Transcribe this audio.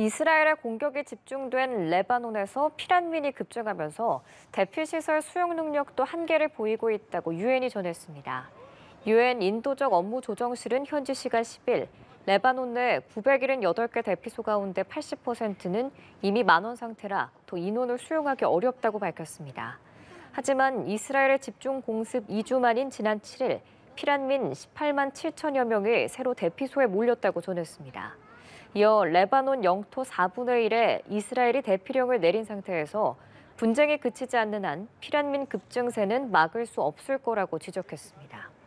이스라엘의 공격이 집중된 레바논에서 피란민이 급증하면서 대피시설 수용 능력도 한계를 보이고 있다고 유엔이 전했습니다. 유엔 인도적 업무 조정실은 현지 시간 10일 레바논 내 978개 대피소 가운데 80%는 이미 만원 상태라 더 인원을 수용하기 어렵다고 밝혔습니다. 하지만 이스라엘의 집중 공습 2주 만인 지난 7일 피란민 18만 7천여 명이 새로 대피소에 몰렸다고 전했습니다. 이어 레바논 영토 4분의 1에 이스라엘이 대피령을 내린 상태에서 분쟁이 그치지 않는 한 피란민 급증세는 막을 수 없을 거라고 지적했습니다.